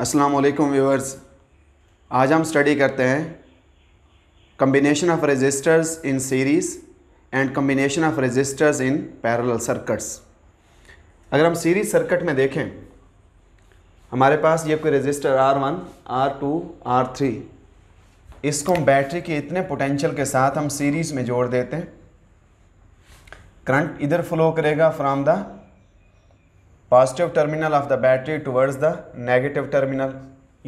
अस्सलाम वालेकुम व्यूअर्स आज हम स्टडी करते हैं combination of registers in series and combination of registers in parallel circuits अगर हम सीरीज सर्किट में देखें हमारे पास ये कोई register R one R two R three इसको हम बैटरी के इतने पोटेंशियल के साथ हम सीरीज़ में जोड़ देते हैं करंट इधर फ्लो करेगा from the positive terminal of the battery towards the negative terminal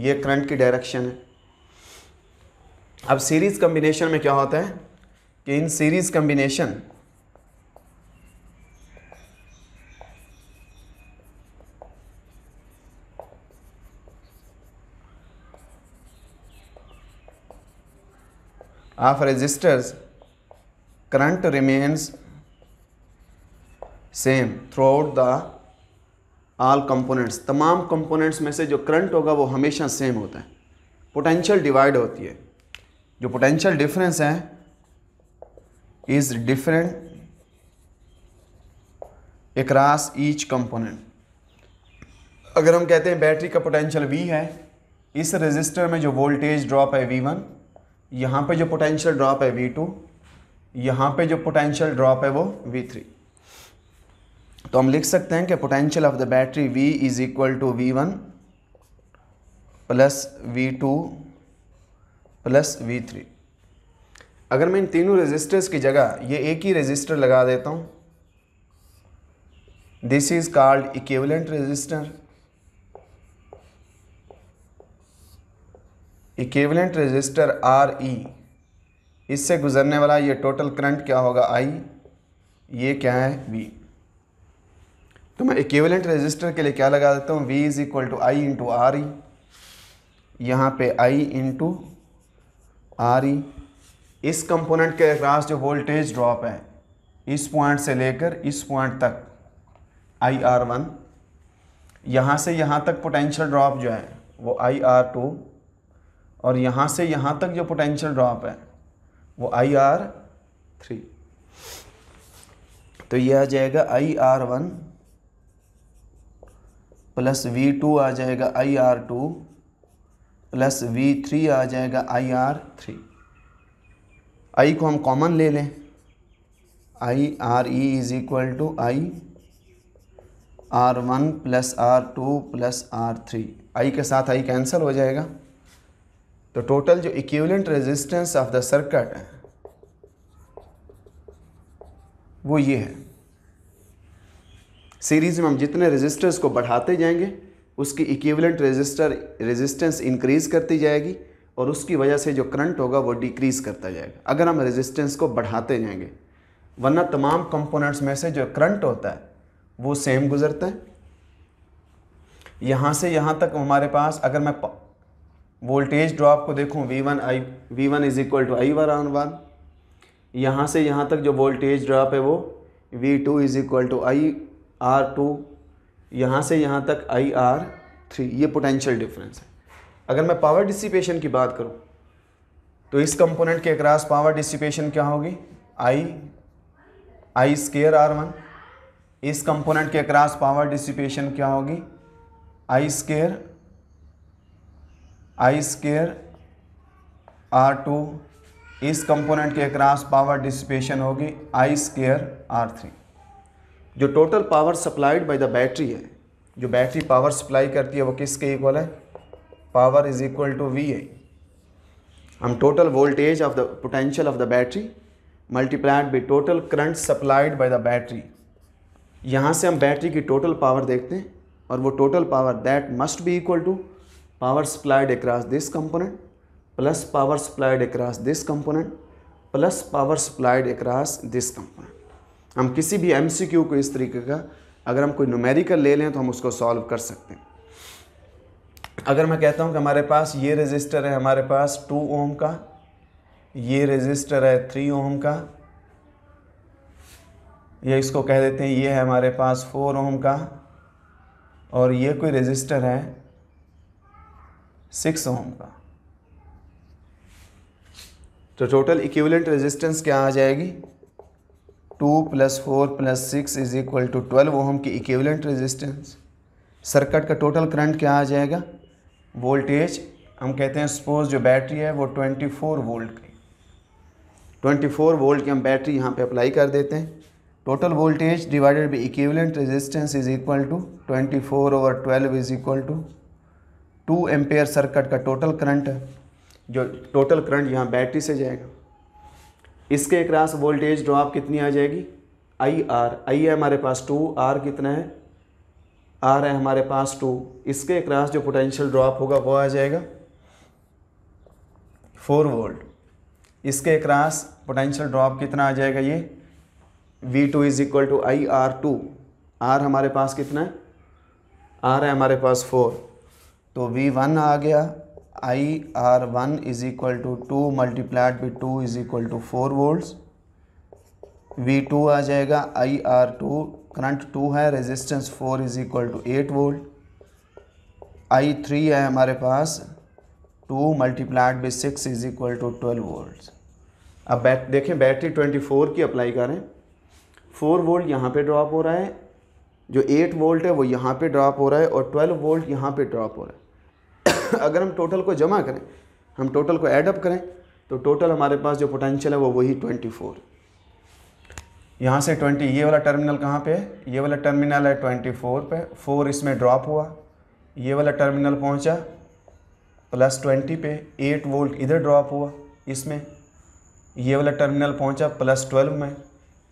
ये करंट की डायरेक्शन है अब सीरीज़ कम्बिनेशन में क्या होता है कि in series combination resistors current remains same throughout the all components तमाम कंपोनेंट्स में से जो करंट होगा वो हमेशा सेम होता है पोटेंशियल डिवाइड होती है जो पोटेंशियल डिफरेंस है is different across each component अगर हम कहते हैं बैटरी का पोटेंशियल वी है इस रेजिस्टर में जो वोल्टेज ड्रॉप है वी वन यहाँ पर जो पोटेंशियल ड्रॉप है वी टू यहाँ पर जो पोटेंशियल ड्रॉप है वो वी थ्री तो हम लिख सकते हैं कि potential of the battery V is equal to V one plus V two plus V three अगर मैं इन तीनों रेजिस्टर्स की जगह ये एक ही रेजिस्टर लगा देता हूँ this is called equivalent resistor equivalent resistor R E इससे गुजरने वाला ये टोटल करंट क्या होगा आई ये क्या है वी तो मैं इक्विवेलेंट रेजिस्टर के लिए क्या लगा देता हूँ V is equal to I into R E यहाँ पे आई इंटू आर ई इस कंपोनेंट के अक्रॉस जो वोल्टेज ड्रॉप है इस पॉइंट से लेकर इस पॉइंट तक आई आर वन यहाँ से यहाँ तक पोटेंशियल ड्रॉप जो है वो आई आर टू और यहाँ से यहाँ तक जो पोटेंशियल ड्रॉप है वो आई आर थ्री तो यह आ जाएगा I R one plus V two आ जाएगा I R two plus V three आ जाएगा आई आर थ्री आई को हम कॉमन ले लें I R E is equal to I R one plus R two plus R three I के साथ आई कैंसिल हो जाएगा तो टोटल जो equivalent resistance of the circuit है वो ये है सीरीज़ में हम जितने रजिस्टर्स को बढ़ाते जाएंगे उसकी इक्विवेलेंट रजिस्टर रेजिस्टेंस इंक्रीज़ करती जाएगी और उसकी वजह से जो करंट होगा वो डिक्रीज़ करता जाएगा अगर हम रेजिस्टेंस को बढ़ाते जाएंगे वरना तमाम कंपोनेंट्स में से जो करंट होता है वो सेम गुजरता है यहाँ से यहाँ तक हमारे पास अगर मैं वोल्टेज ड्रॉप को देखूँ V one I V one is equal to I one on one यहाँ से यहाँ तक जो वोल्टेज ड्रॉप है वो V two is equal to I R two यहाँ से यहाँ तक आई आर थ्री ये पोटेंशियल डिफरेंस है अगर मैं पावर डिसिपेशन की बात करूँ तो इस कंपोनेंट के अक्रास पावर डिसिपेशन क्या होगी I I square R one इस कंपोनेंट के अक्रास पावर डिसिपेशन क्या होगी I square I square R two इस कंपोनेंट के अक्रास पावर डिसिपेशन होगी आई स्केयर आर थ्री जो total power supplied by the battery है जो बैटरी पावर सप्लाई करती है वो किसके इक्वल है power is equal to V I हम total voltage of the potential of the battery multiplied by total current supplied by the battery यहाँ से हम बैटरी की टोटल पावर देखते हैं और वो total power that must be equal to power supplied across this component plus power supplied across this component plus power supplied across this component हम किसी भी एम को इस तरीके का अगर हम कोई नुमेरिकल ले लें तो हम उसको सॉल्व कर सकते हैं अगर मैं कहता हूं कि हमारे पास ये रजिस्टर है हमारे पास टू ओम का ये रजिस्टर है थ्री ओम का या इसको कह देते हैं ये है हमारे पास फोर ओम का और ये कोई रजिस्टर है सिक्स ओम का तो टोटल इक्विवेलेंट रेजिस्टेंस क्या आ जाएगी two plus four plus six is equal to twelve ohm की इक्वलेंट रेजिस्टेंस सर्किट का टोटल करंट क्या आ जाएगा वोल्टेज हम कहते हैं सपोज जो बैटरी है वो ट्वेंटी फोर वोल्ट की ट्वेंटी फोर वोल्ट की हम बैटरी यहाँ पे अप्लाई कर देते हैं total voltage divided by equivalent resistance is equal to twenty four over twelve is equal to two ampere circuit का टोटल करंट है जो टोटल करंट यहाँ बैटरी से जाएगा इसके क्रॉस वोल्टेज ड्रॉप कितनी आ जाएगी आई आर आई है हमारे पास टू आर कितना है आर है हमारे पास टू इसके क्रॉस जो पोटेंशियल ड्रॉप होगा वो आ जाएगा फोर वोल्ट इसके क्रॉस पोटेंशियल ड्रॉप कितना आ जाएगा ये V2 two is equal to I R two R हमारे पास कितना है आर है हमारे पास फोर तो V1 आ गया I R one is equal to two multiplied by two is equal to four volts V two आ जाएगा I R two current two है resistance four is equal to eight volt I three है हमारे पास two multiplied by six is equal to twelve volt अब बैट देखें battery twenty four की अप्लाई करें फोर वोल्ट यहाँ पे ड्रॉप हो रहा है जो एट वोल्ट है वो यहाँ पे ड्रॉप हो रहा है और ट्वेल्व वोल्ट यहाँ पे ड्रॉप हो रहा है अगर हम टोटल को जमा करें हम टोटल को ऐडअप करें तो टोटल हमारे पास जो पोटेंशियल है वो वही ट्वेंटी फोर यहाँ से ट्वेंटी ये वाला टर्मिनल कहाँ पे है ये वाला टर्मिनल है ट्वेंटी फोर पे फोर इसमें ड्रॉप हुआ ये वाला टर्मिनल पहुँचा प्लस ट्वेंटी पे एट वोल्ट इधर ड्रॉप हुआ इसमें ये वाला टर्मिनल पहुँचा प्लस ट्वेल्व में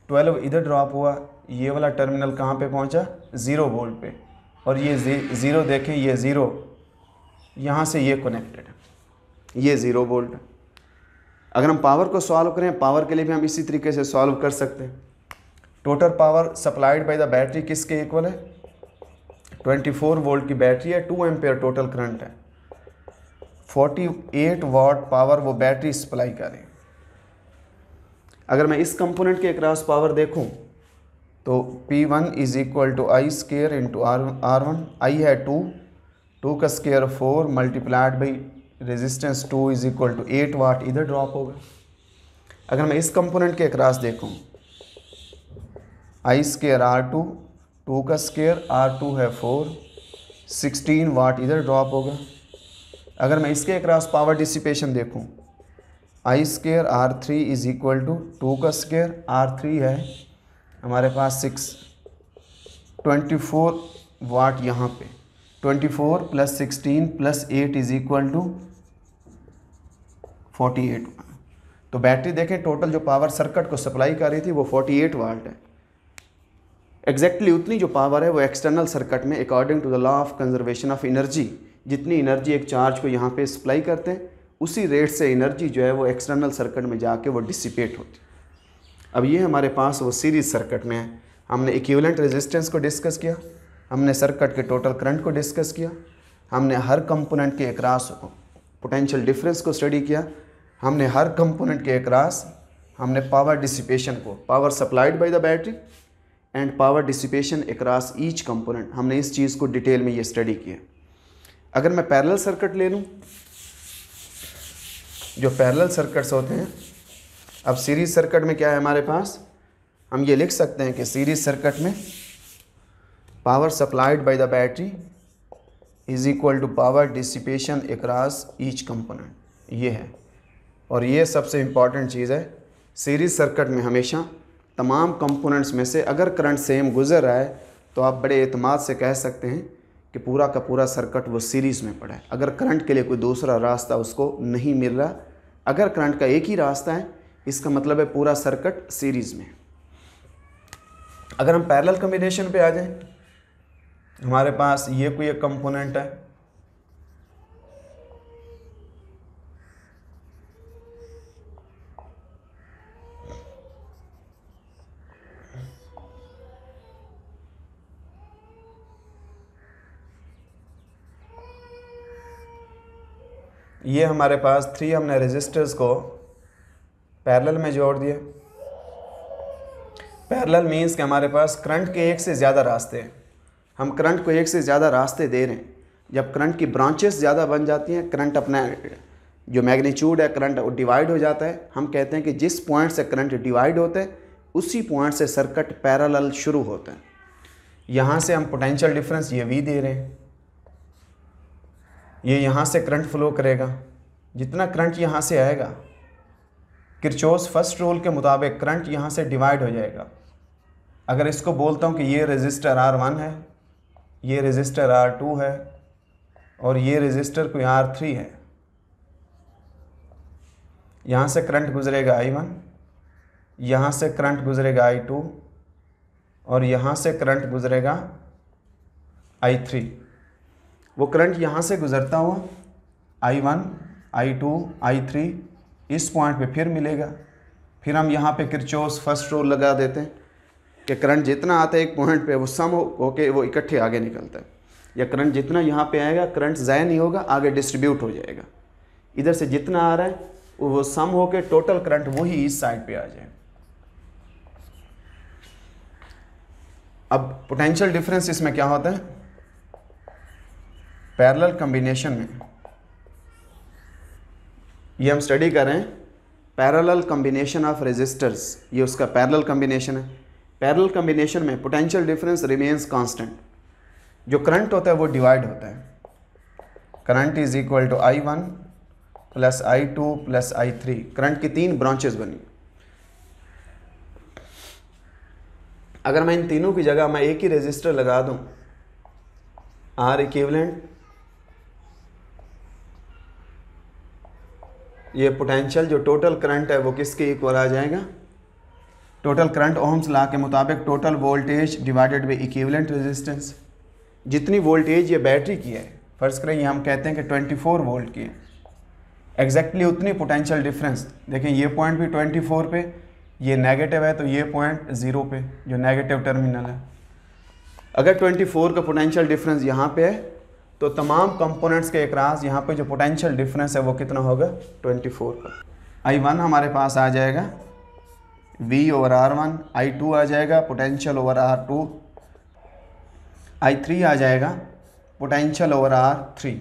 ट्वेल्व इधर ड्रॉप हुआ ये वाला टर्मिनल कहाँ पे पहुँचा ज़ीरो वोल्ट पे और ये ज़ीरो देखें ये ज़ीरो यहाँ से ये कनेक्टेड है ये ज़ीरो वोल्ट है अगर हम पावर को सॉल्व करें पावर के लिए भी हम इसी तरीके से सॉल्व कर सकते हैं total power supplied by the battery किसके इक्वल है 24 वोल्ट की बैटरी है 2 एम्पेयर टोटल करंट है 48 वाट पावर वो बैटरी सप्लाई करें अगर मैं इस कंपोनेंट के अक्रॉस पावर देखूं तो P1 one is equal to I square into R R one I है टू टू का square four multiplied by resistance two is equal to eight watt इधर ड्रॉप होगा अगर मैं इस कंपोनेंट के अक्रास देखूं I square R two two का स्केयर आर टू है फोर सिक्सटीन वाट इधर ड्रॉप होगा अगर मैं इसके अक्रास पावर डिसिपेशन देखूं I square R three is equal to two का स्केयर आर थ्री है हमारे पास सिक्स ट्वेंटी फोर वाट यहाँ पे twenty four plus sixteen plus eight is equal to forty eight तो बैटरी देखें टोटल जो पावर सर्किट को सप्लाई कर रही थी वो फोर्टी एट वाल्ट है एग्जैक्टली exactly उतनी जो पावर है वो एक्सटर्नल सर्किट में according to the law of conservation of energy जितनी एनर्जी एक चार्ज को यहाँ पे सप्लाई करते हैं उसी रेट से एनर्जी जो है वो एक्सटर्नल सर्किट में जाके वो डिसिपेट होती अब ये हमारे पास वो सीरीज सर्किट में है हमने इक्विवेलेंट रेजिस्टेंस को डिस्कस किया हमने सर्किट के टोटल करंट को डिस्कस किया हमने हर कंपोनेंट के को पोटेंशियल डिफरेंस को स्टडी किया हमने हर कंपोनेंट के एकरास हमने पावर डिसिपेशन को power supplied by the battery and power dissipation across each component हमने इस चीज़ को डिटेल में ये स्टडी किया अगर मैं पैरेलल सर्किट ले लूँ जो पैरेलल सर्किट्स होते हैं अब सीरीज सर्किट में क्या है हमारे पास हम ये लिख सकते हैं कि सीरीज सर्किट में power supplied by the battery is equal to power dissipation across each component ये है और ये सबसे इम्पॉर्टेंट चीज़ है सीरीज सर्किट में हमेशा तमाम कंपोनेंट्स में से अगर करंट सेम गुजर रहा है तो आप बड़े अतमाद से कह सकते हैं कि पूरा का पूरा सर्किट वो सीरीज़ में पड़ा है अगर करंट के लिए कोई दूसरा रास्ता उसको नहीं मिल रहा अगर करंट का एक ही रास्ता है इसका मतलब है पूरा सर्किट सीरीज़ में अगर हम पैरेलल कम्बिनेशन पे आ जाएं हमारे पास ये कोई एक कंपोनेंट है ये हमारे पास थ्री हमने रजिस्टर्स को पैरेलल में जोड़ दिया पैरेलल मींस कि हमारे पास करंट के एक से ज़्यादा रास्ते हैं हम करंट को एक से ज़्यादा रास्ते दे रहे हैं जब करंट की ब्रांचेस ज़्यादा बन जाती हैं करंट अपना जो मैग्नीट्यूड है करंट वो डिवाइड हो जाता है हम कहते हैं कि जिस पॉइंट से करंट डिवाइड होते हैं उसी पॉइंट से सर्कट पैरल शुरू होते हैं यहाँ से हम पोटेंशियल डिफरेंस ये भी दे रहे हैं ये यहाँ से करंट फ्लो करेगा जितना करंट यहाँ से आएगा किरचोस फर्स्ट रूल के मुताबिक करंट यहाँ से डिवाइड हो जाएगा अगर इसको बोलता हूँ कि ये रेजिस्टर आर वन है ये रजिस्टर आर टू है और ये रजिस्टर कोई आर थ्री है यहाँ से करंट गुजरेगा आई वन यहाँ से करंट गुजरेगा आई टू और यहाँ से करंट गुजरेगा आई थ्री वो करंट यहाँ से गुजरता हुआ I one I two I three इस पॉइंट पे फिर मिलेगा फिर हम यहाँ पे किरचोस फर्स्ट रोल लगा देते हैं कि करंट जितना आता है एक पॉइंट पे वो सम होके वो इकट्ठे आगे निकलता है या करंट जितना यहाँ पे आएगा करंट ज़ाया नहीं होगा आगे डिस्ट्रीब्यूट हो जाएगा इधर से जितना आ रहा है वो सम होके टोटल करंट वही इस साइड पे आ जाए अब पोटेंशियल डिफरेंस इसमें क्या होता है पैरेलल कॉम्बिनेशन में ये हम स्टडी कर रहे हैं पैरेलल कॉम्बिनेशन ऑफ रेजिस्टर्स ये उसका पैरेलल कॉम्बिनेशन है पैरल कम्बिनेशन में पोटेंशियल डिफरेंस रिमेन्स कांस्टेंट जो करंट होता है वो डिवाइड होता है current is equal to I one plus I two plus I three current की तीन ब्रांचेस बनी अगर मैं इन तीनों की जगह मैं एक ही रजिस्टर लगा दूं आर इक्वलेंट ये पोटेंशियल जो टोटल करंट है वो किसके इक्वल आ जाएगा टोटल करंट ओम्स ला के मुताबिक total voltage divided by equivalent resistance जितनी वोल्टेज ये बैटरी की है फ़र्ज़ करें ये हम कहते हैं कि 24 वोल्ट की है एग्जैक्टली उतनी पोटेंशियल डिफरेंस देखें ये पॉइंट भी 24 पे ये नेगेटिव है तो ये पॉइंट ज़ीरो पे जो नेगेटिव टर्मिनल है अगर 24 का पोटेंशियल डिफरेंस यहाँ पे है तो तमाम कंपोनेंट्स के अक्रास यहाँ पे जो पोटेंशियल डिफरेंस है वो कितना होगा 24 का आई वन हमारे पास आ जाएगा V over R one I two आ जाएगा potential over R two I three आ जाएगा पोटेंशियल ओवर आर थ्री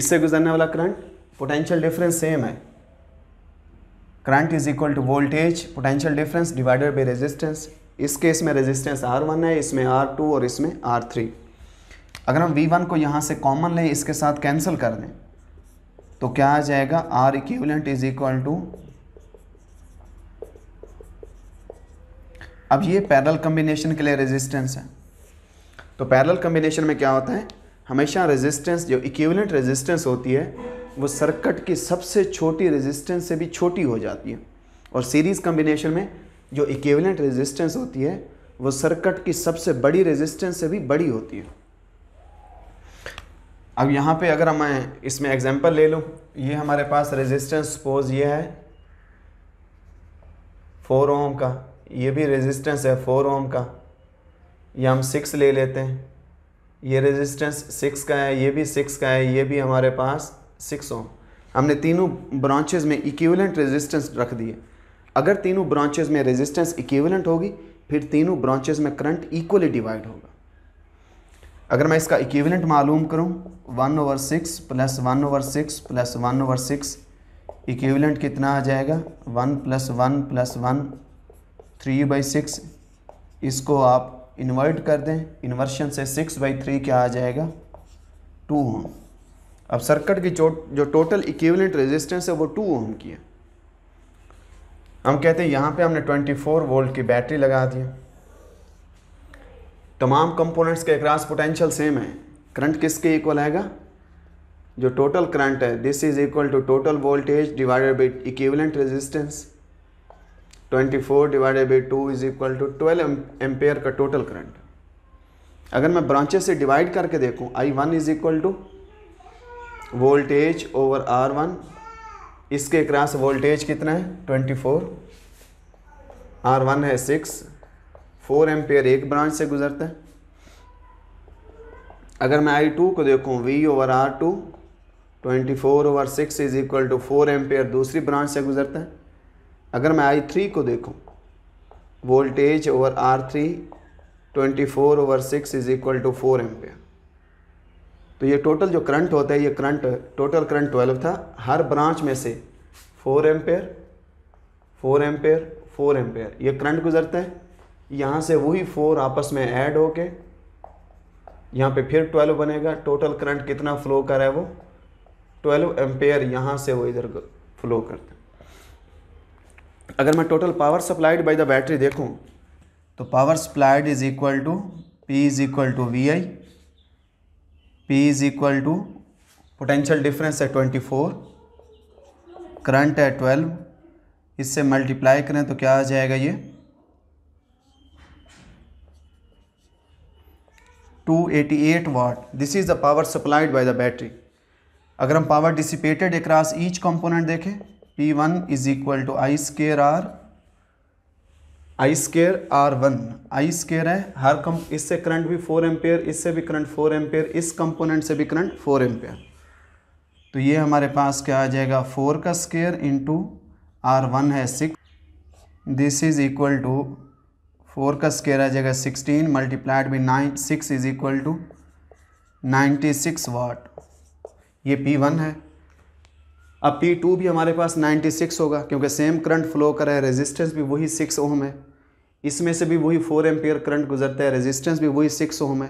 इससे गुजरने वाला करंट पोटेंशियल डिफरेंस सेम है current is equal to voltage potential difference divided by resistance इस केस में रेजिस्टेंस आर वन है इसमें आर टू और इसमें आर थ्री अगर हम वी वन को यहाँ से कॉमन लें इसके साथ कैंसिल कर दें तो क्या आ जाएगा R equivalent is equal to अब ये पैरल कम्बिनेशन के लिए रेजिस्टेंस है तो पैरल कम्बिनेशन में क्या होता है हमेशा रेजिस्टेंस जो इक्विवेलेंट रेजिस्टेंस होती है वो सर्किट की सबसे छोटी रेजिस्टेंस से भी छोटी हो जाती है और सीरीज़ कम्बिनेशन में जो इक्विवेलेंट रेजिस्टेंस होती है वो सर्किट की सबसे बड़ी रेजिस्टेंस से भी बड़ी होती है अब यहाँ पे अगर मैं इसमें एग्जांपल ले लूँ ये हमारे पास रेजिस्टेंस सपोज ये है फोर ओम का ये भी रेजिस्टेंस है फोर ओम का ये हम सिक्स ले लेते हैं ये रेजिस्टेंस सिक्स का है ये भी सिक्स का है ये भी हमारे पास सिक्स ओम हमने तीनों ब्रांचेज में इक्विवेलेंट रेजिस्टेंस रख दिए अगर तीनों ब्रांचेज में रेजिस्टेंस इक्विवेलेंट होगी फिर तीनों ब्रांचेज में करंट इक्वली डिवाइड होगा अगर मैं इसका इक्विवेलेंट मालूम करूँ one over six plus one over six plus one over six equivalent कितना आ जाएगा one plus one plus one three by six इसको आप इन्वर्ट कर दें इन्वर्शन से सिक्स बाई थ्री क्या आ जाएगा टू ओम अब सर्किट की जो टोटल इक्विवेलेंट रेजिस्टेंस है वो टू ओम की है हम कहते हैं यहाँ पे हमने ट्वेंटी फोर वोल्ट की बैटरी लगा दी तमाम कंपोनेंट्स के क्रास पोटेंशियल सेम है करंट किसके इक्वल आएगा जो टोटल करंट है this is equal to total voltage divided by equivalent resistance twenty four divided by two is equal to twelve ampere का टोटल करंट अगर मैं ब्रांचेस से डिवाइड करके देखूं I one is equal to voltage over R one इसके cross voltage कितना है twenty four R one है सिक्स फोर एम्पेयर एक ब्रांच से गुजरता है अगर मैं आई टू को देखूं V over R two twenty four over six is equal to four ampere दूसरी ब्रांच से गुजरता है अगर मैं आई थ्री को देखूँ voltage over R three twenty four over six is equal to four ampere तो ये टोटल जो करंट होता है ये करंट टोटल करंट ट्वेल्व था हर ब्रांच में से four ampere four ampere four ampere ये करंट गुजरता है यहाँ से वही फोर आपस में ऐड होके यहाँ पे फिर ट्वेल्व बनेगा टोटल करंट कितना फ्लो कर रहा है वो ट्वेल्व एम्पेयर यहाँ से वो इधर फ्लो करता है अगर मैं total power supplied by the battery देखूं तो power supplied is equal to P is equal to V I P is equal to potential difference है ट्वेंटी फोर करंट है ट्वेल्व इससे मल्टीप्लाई करें तो क्या आ जाएगा ये two eighty eight watt this is the power supplied by the battery अगर हम पावर डिसिपेटेड एक ईच कंपोनेंट देखें P1 one is equal to I square are I square R one I square है हर कम इससे करंट भी four ampere इससे भी करंट फोर एम्पेयर इस कंपोनेंट से भी करंट फोर एम्पेयर तो ये हमारे पास क्या आ जाएगा फोर का स्केयर इंटू आर वन है six this is equal to four का स्केयर आ जाएगा sixteen multiplied by nine six is equal to ninety six watt ये पी वन है अब पी टू भी हमारे पास 96 होगा क्योंकि सेम करंट फ्लो कर रहा है रेजिस्टेंस भी वही सिक्स ओम है इसमें से भी वही फोर एम्पियर करंट गुजरता है रेजिस्टेंस भी वही सिक्स ओम है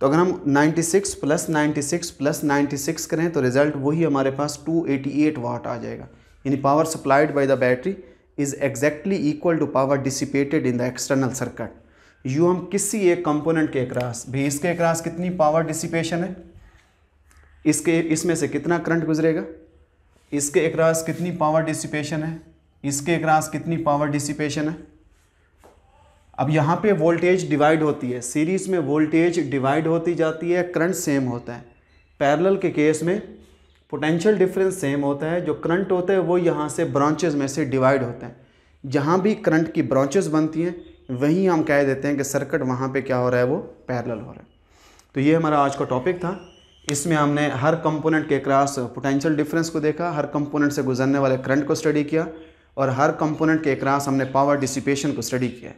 तो अगर हम 96 प्लस 96 प्लस 96 करें तो रिज़ल्ट वही हमारे पास 288 वाट आ जाएगा यानी power supplied by the battery is exactly equal to power dissipated in the external circuit you हम किसी एक कंपोनेंट के अक्रास भी इसके अक्रास कितनी पावर डिसिपेशन है इसके इसमें से कितना करंट गुजरेगा इसके एकरास कितनी पावर डिसिपेशन है इसके एकरास कितनी पावर डिसिपेशन है अब यहाँ पे वोल्टेज डिवाइड होती है सीरीज में वोल्टेज डिवाइड होती जाती है करंट सेम होता है पैरेलल के केस में पोटेंशियल डिफरेंस सेम होता है जो करंट होता है वो यहाँ से ब्रांचेज में से डिवाइड होते हैं जहाँ भी करंट की ब्रांचेज बनती हैं वहीं हम कह देते हैं कि सर्किट वहाँ पे क्या हो रहा है वो पैरेलल हो रहा है तो ये हमारा आज का टॉपिक था इसमें हमने हर कंपोनेंट के क्रॉस पोटेंशियल डिफरेंस को देखा हर कंपोनेंट से गुजरने वाले करंट को स्टडी किया और हर कंपोनेंट के क्रॉस हमने पावर डिसिपेशन को स्टडी किया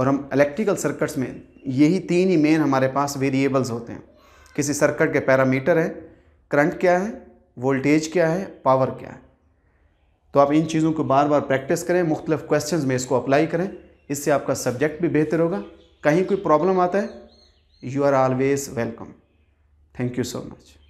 और हम इलेक्ट्रिकल सर्किट्स में यही तीन ही मेन हमारे पास वेरिएबल्स होते हैं किसी सर्किट के पैरामीटर हैं करंट क्या है वोल्टेज क्या है पावर क्या है तो आप इन चीज़ों को बार बार प्रैक्टिस करें मुख्तलिफ क्वेश्चन में इसको अप्लाई करें इससे आपका सब्जेक्ट भी बेहतर होगा कहीं कोई प्रॉब्लम आता है you are always welcome Thank you so much.